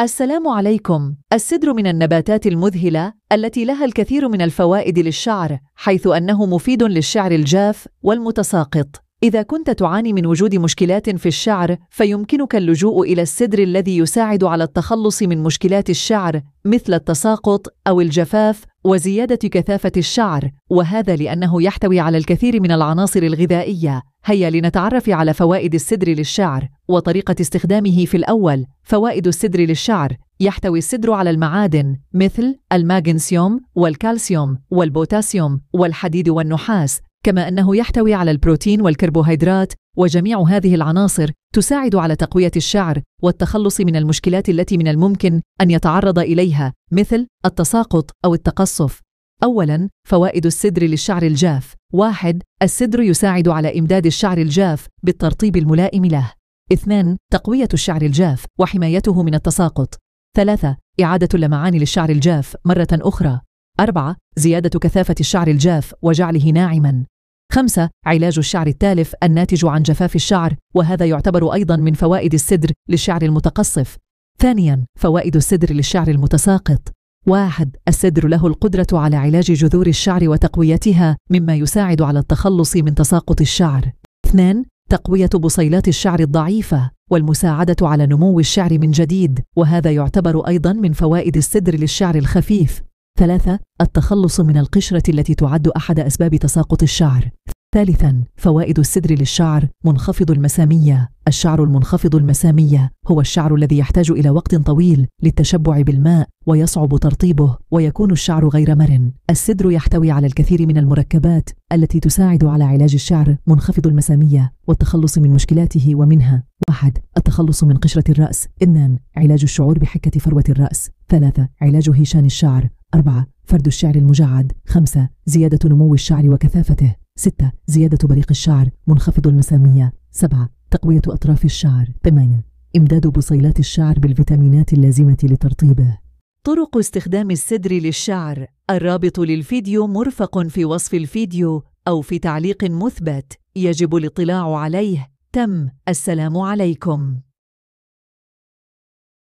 السلام عليكم السدر من النباتات المذهلة التي لها الكثير من الفوائد للشعر حيث أنه مفيد للشعر الجاف والمتساقط إذا كنت تعاني من وجود مشكلات في الشعر فيمكنك اللجوء إلى السدر الذي يساعد على التخلص من مشكلات الشعر مثل التساقط أو الجفاف وزيادة كثافة الشعر وهذا لأنه يحتوي على الكثير من العناصر الغذائية هيا لنتعرف على فوائد السدر للشعر وطريقة استخدامه في الأول فوائد السدر للشعر يحتوي السدر على المعادن مثل الماغنسيوم والكالسيوم والبوتاسيوم والحديد والنحاس كما انه يحتوي على البروتين والكربوهيدرات وجميع هذه العناصر تساعد على تقويه الشعر والتخلص من المشكلات التي من الممكن ان يتعرض اليها مثل التساقط او التقصف اولا فوائد السدر للشعر الجاف واحد السدر يساعد على امداد الشعر الجاف بالترطيب الملائم له اثنان تقويه الشعر الجاف وحمايته من التساقط ثلاثه اعاده اللمعان للشعر الجاف مره اخرى أربعة زيادة كثافة الشعر الجاف وجعله ناعما خمسة علاج الشعر التالف الناتج عن جفاف الشعر وهذا يعتبر أيضا من فوائد السدر للشعر المتقصف ثانيا فوائد السدر للشعر المتساقط واحد السدر له القدرة على علاج جذور الشعر وتقويتها مما يساعد على التخلص من تساقط الشعر اثنان تقوية بصيلات الشعر الضعيفة والمساعدة على نمو الشعر من جديد وهذا يعتبر أيضا من فوائد السدر للشعر الخفيف ثلاثة التخلص من القشرة التي تعد أحد أسباب تساقط الشعر ثالثا فوائد السدر للشعر منخفض المسامية الشعر المنخفض المسامية هو الشعر الذي يحتاج إلى وقت طويل للتشبع بالماء ويصعب ترطيبه ويكون الشعر غير مرن السدر يحتوي على الكثير من المركبات التي تساعد على علاج الشعر منخفض المسامية والتخلص من مشكلاته ومنها واحد التخلص من قشرة الرأس اثنان علاج الشعور بحكة فروة الرأس ثلاثة علاج هشان الشعر أربعة فرد الشعر المجعد خمسة زيادة نمو الشعر وكثافته ستة زيادة بريق الشعر منخفض المسامية سبعة تقوية أطراف الشعر ثمانية إمداد بصيلات الشعر بالفيتامينات اللازمة لترطيبه طرق استخدام السدر للشعر الرابط للفيديو مرفق في وصف الفيديو أو في تعليق مثبت يجب الاطلاع عليه تم السلام عليكم